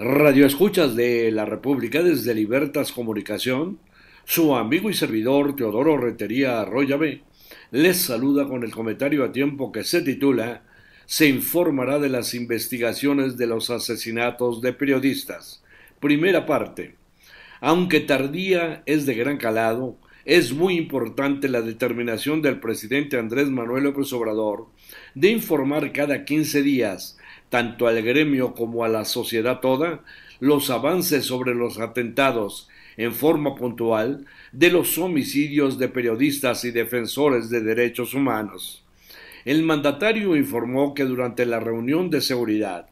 Escuchas de la República desde Libertas Comunicación, su amigo y servidor Teodoro Retería Arroyave les saluda con el comentario a tiempo que se titula Se informará de las investigaciones de los asesinatos de periodistas. Primera parte. Aunque tardía, es de gran calado, es muy importante la determinación del presidente Andrés Manuel López Obrador de informar cada 15 días tanto al gremio como a la sociedad toda, los avances sobre los atentados en forma puntual de los homicidios de periodistas y defensores de derechos humanos. El mandatario informó que durante la reunión de seguridad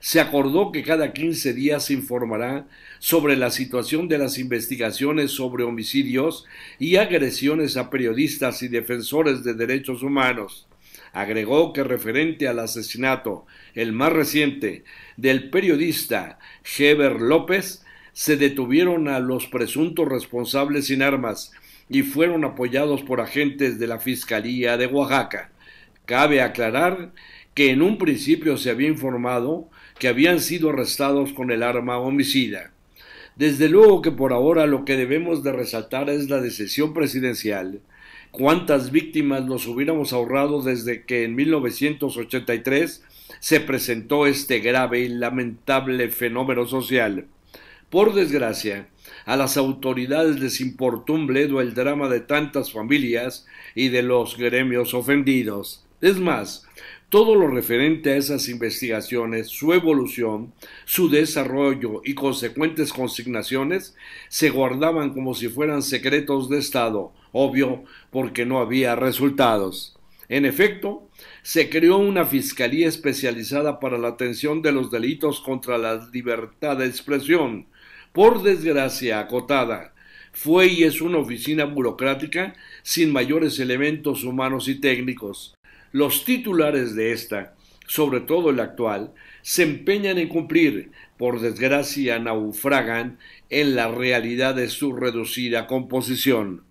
se acordó que cada 15 días se informará sobre la situación de las investigaciones sobre homicidios y agresiones a periodistas y defensores de derechos humanos Agregó que referente al asesinato, el más reciente, del periodista Heber López, se detuvieron a los presuntos responsables sin armas y fueron apoyados por agentes de la Fiscalía de Oaxaca. Cabe aclarar que en un principio se había informado que habían sido arrestados con el arma homicida. Desde luego que por ahora lo que debemos de resaltar es la decisión presidencial cuántas víctimas nos hubiéramos ahorrado desde que en 1983 se presentó este grave y lamentable fenómeno social. Por desgracia, a las autoridades les importó el drama de tantas familias y de los gremios ofendidos. Es más, todo lo referente a esas investigaciones, su evolución, su desarrollo y consecuentes consignaciones se guardaban como si fueran secretos de Estado, obvio porque no había resultados. En efecto, se creó una fiscalía especializada para la atención de los delitos contra la libertad de expresión, por desgracia acotada. Fue y es una oficina burocrática sin mayores elementos humanos y técnicos. Los titulares de esta, sobre todo el actual, se empeñan en cumplir, por desgracia naufragan en la realidad de su reducida composición.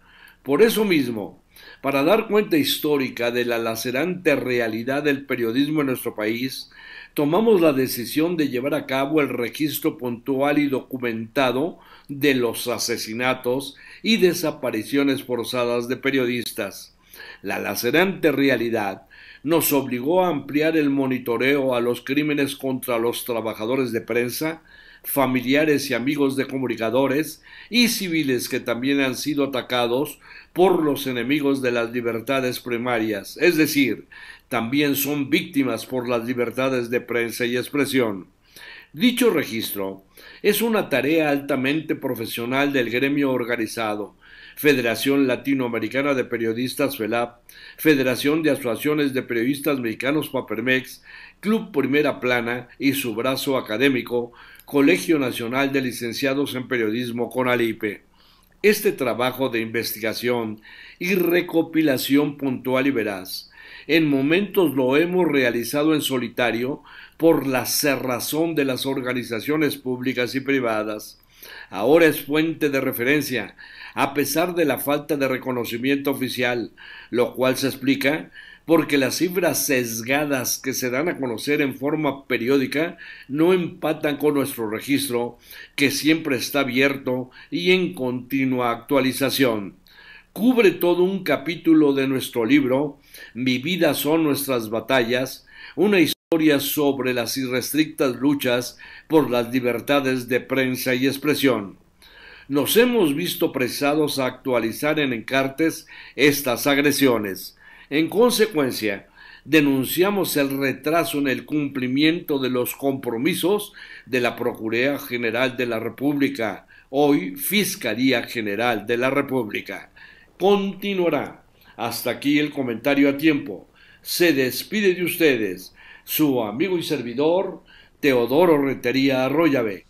Por eso mismo, para dar cuenta histórica de la lacerante realidad del periodismo en nuestro país, tomamos la decisión de llevar a cabo el registro puntual y documentado de los asesinatos y desapariciones forzadas de periodistas. La lacerante realidad nos obligó a ampliar el monitoreo a los crímenes contra los trabajadores de prensa familiares y amigos de comunicadores y civiles que también han sido atacados por los enemigos de las libertades primarias, es decir, también son víctimas por las libertades de prensa y expresión. Dicho registro es una tarea altamente profesional del gremio organizado, Federación Latinoamericana de Periodistas FELAP, Federación de Asociaciones de Periodistas Mexicanos PAPERMEX, Club Primera Plana y su brazo académico, Colegio Nacional de Licenciados en Periodismo CONALIPE. Este trabajo de investigación y recopilación puntual y veraz en momentos lo hemos realizado en solitario por la cerrazón de las organizaciones públicas y privadas. Ahora es fuente de referencia a pesar de la falta de reconocimiento oficial, lo cual se explica porque las cifras sesgadas que se dan a conocer en forma periódica no empatan con nuestro registro, que siempre está abierto y en continua actualización. Cubre todo un capítulo de nuestro libro, Mi vida son nuestras batallas, una historia sobre las irrestrictas luchas por las libertades de prensa y expresión nos hemos visto presados a actualizar en encartes estas agresiones. En consecuencia, denunciamos el retraso en el cumplimiento de los compromisos de la Procuraduría General de la República, hoy Fiscalía General de la República. Continuará. Hasta aquí el comentario a tiempo. Se despide de ustedes su amigo y servidor Teodoro Retería Arroyave.